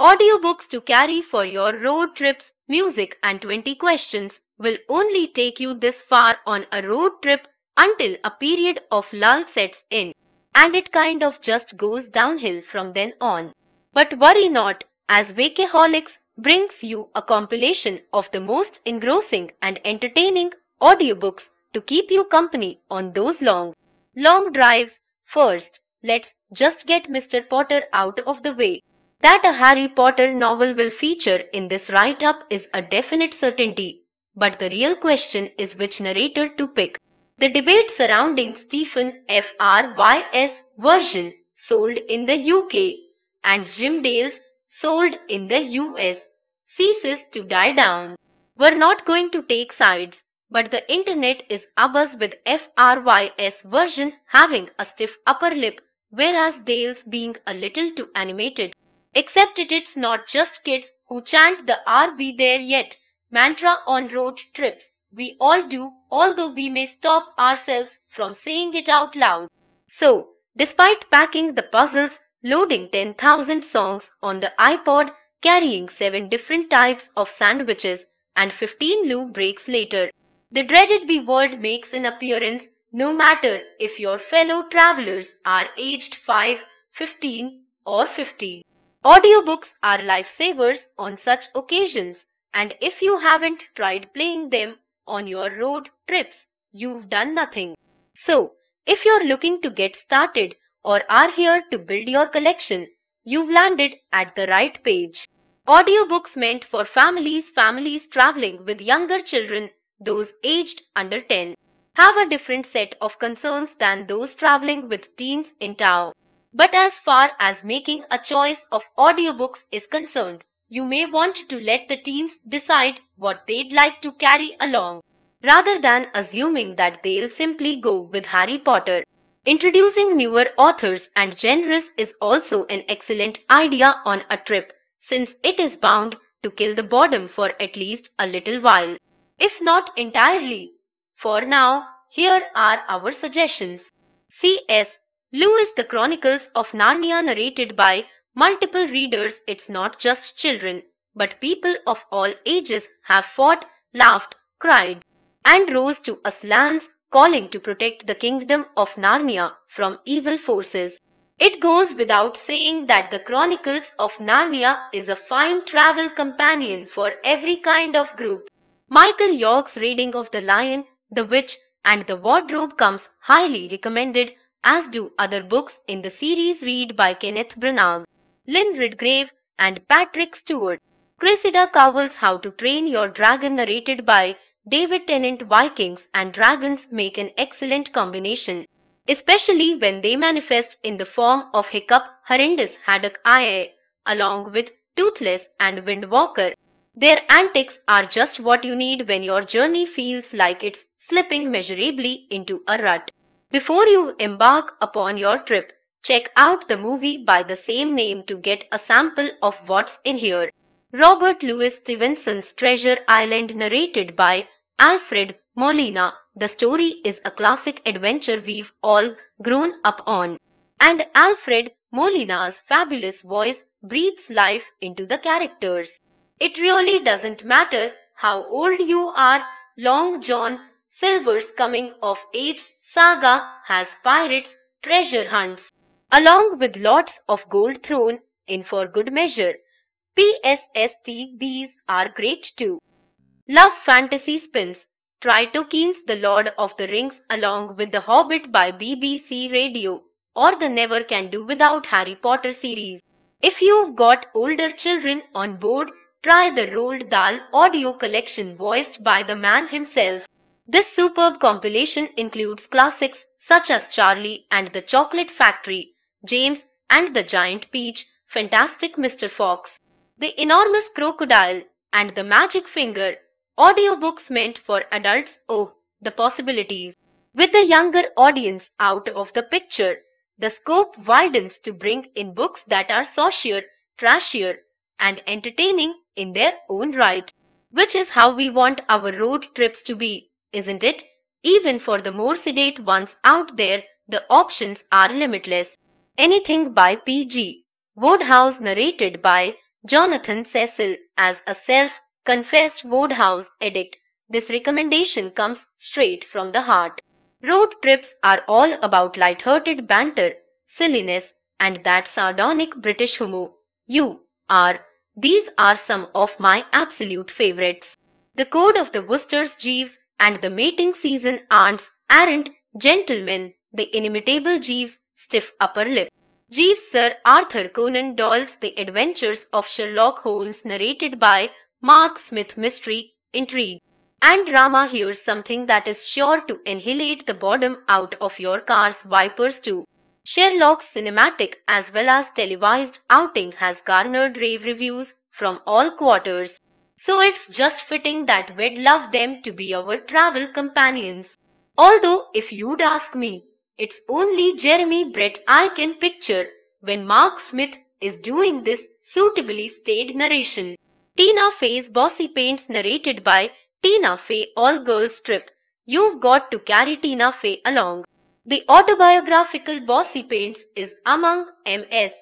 Audiobooks to carry for your road trips, music and 20 questions will only take you this far on a road trip until a period of lull sets in. And it kind of just goes downhill from then on. But worry not, as Wakeholics brings you a compilation of the most engrossing and entertaining audiobooks to keep you company on those long, long drives. First, let's just get Mr. Potter out of the way. That a Harry Potter novel will feature in this write-up is a definite certainty, but the real question is which narrator to pick. The debate surrounding Stephen F.R.Y.'s version sold in the UK and Jim Dale's sold in the US ceases to die down. We're not going to take sides, but the internet is abuzz with FRY's version having a stiff upper lip, whereas Dale's being a little too animated. Except it is not just kids who chant the R there yet mantra on road trips. We all do, although we may stop ourselves from saying it out loud. So, despite packing the puzzles, loading 10,000 songs on the iPod, carrying 7 different types of sandwiches, and 15 loo breaks later, the dreaded B word makes an appearance no matter if your fellow travelers are aged 5, 15, or 50. Audiobooks are lifesavers on such occasions and if you haven't tried playing them on your road trips, you've done nothing. So, if you're looking to get started or are here to build your collection, you've landed at the right page. Audiobooks meant for families, families traveling with younger children, those aged under 10, have a different set of concerns than those traveling with teens in tow. But as far as making a choice of audiobooks is concerned, you may want to let the teens decide what they'd like to carry along, rather than assuming that they'll simply go with Harry Potter. Introducing newer authors and genres is also an excellent idea on a trip, since it is bound to kill the boredom for at least a little while, if not entirely. For now, here are our suggestions. C.S. Lewis The Chronicles of Narnia narrated by multiple readers it's not just children but people of all ages have fought, laughed, cried and rose to Aslan's calling to protect the kingdom of Narnia from evil forces. It goes without saying that the Chronicles of Narnia is a fine travel companion for every kind of group. Michael York's reading of The Lion, the Witch and the Wardrobe comes highly recommended as do other books in the series read by Kenneth Branagh, Lynn Redgrave, and Patrick Stewart. Cressida Cowell's How to Train Your Dragon narrated by David Tennant Vikings and dragons make an excellent combination, especially when they manifest in the form of Hiccup, Horrendous Haddock Ia, along with Toothless and Windwalker. Their antics are just what you need when your journey feels like it's slipping measurably into a rut. Before you embark upon your trip, check out the movie by the same name to get a sample of what's in here. Robert Louis Stevenson's Treasure Island narrated by Alfred Molina. The story is a classic adventure we've all grown up on. And Alfred Molina's fabulous voice breathes life into the characters. It really doesn't matter how old you are, Long John Silver's coming of age saga has pirates, treasure hunts, along with lots of gold thrown in for good measure. PSST these are great too. Love fantasy spins. Try Tolkien's The Lord of the Rings along with The Hobbit by BBC Radio or the Never Can Do Without Harry Potter series. If you've got older children on board, try the Roald Dahl audio collection voiced by the man himself. This superb compilation includes classics such as Charlie and the Chocolate Factory, James and the Giant Peach, Fantastic Mr. Fox, The Enormous Crocodile, and The Magic Finger, audiobooks meant for adults. Oh, the possibilities. With the younger audience out of the picture, the scope widens to bring in books that are saucier, trashier, and entertaining in their own right, which is how we want our road trips to be isn't it? Even for the more sedate ones out there, the options are limitless. Anything by P.G. Wodehouse narrated by Jonathan Cecil as a self-confessed Wodehouse addict. This recommendation comes straight from the heart. Road trips are all about light-hearted banter, silliness, and that sardonic British humour. You are. These are some of my absolute favourites. The Code of the Worcesters Jeeves and the mating season ants aren't gentlemen, the inimitable Jeeves' stiff upper lip. Jeeves Sir Arthur Conan Doyle's The Adventures of Sherlock Holmes narrated by Mark Smith Mystery, Intrigue. And Rama hears something that is sure to annihilate the boredom out of your car's wipers too. Sherlock's cinematic as well as televised outing has garnered rave reviews from all quarters. So it's just fitting that we'd love them to be our travel companions. Although, if you'd ask me, it's only Jeremy Brett I can picture when Mark Smith is doing this suitably staid narration. Tina Fey's Bossy Paints narrated by Tina Fey All Girls Trip. You've got to carry Tina Fey along. The autobiographical Bossy Paints is among M.S.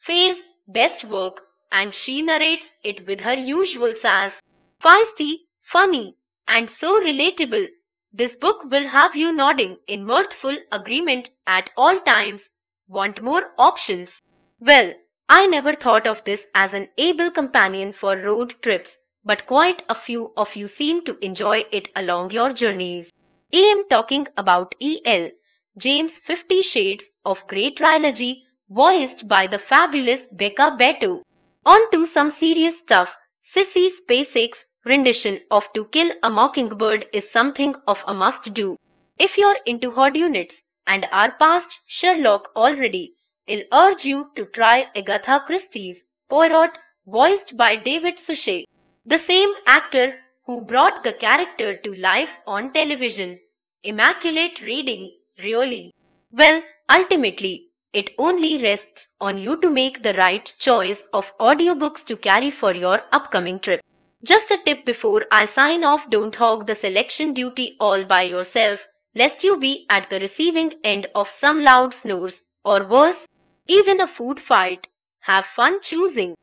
Fey's best work and she narrates it with her usual sass. Feisty, funny, and so relatable. This book will have you nodding in mirthful agreement at all times. Want more options? Well, I never thought of this as an able companion for road trips, but quite a few of you seem to enjoy it along your journeys. I am talking about E.L. James' Fifty Shades of Grey trilogy, voiced by the fabulous Becca Beto. On to some serious stuff. Sissy's Basics rendition of To Kill a Mockingbird is something of a must-do. If you're into hard units and are past Sherlock already, I'll urge you to try Agatha Christie's Poirot, voiced by David Suchet, the same actor who brought the character to life on television. Immaculate reading, really. Well, ultimately, it only rests on you to make the right choice of audiobooks to carry for your upcoming trip. Just a tip before I sign off don't hog the selection duty all by yourself, lest you be at the receiving end of some loud snores, or worse, even a food fight. Have fun choosing.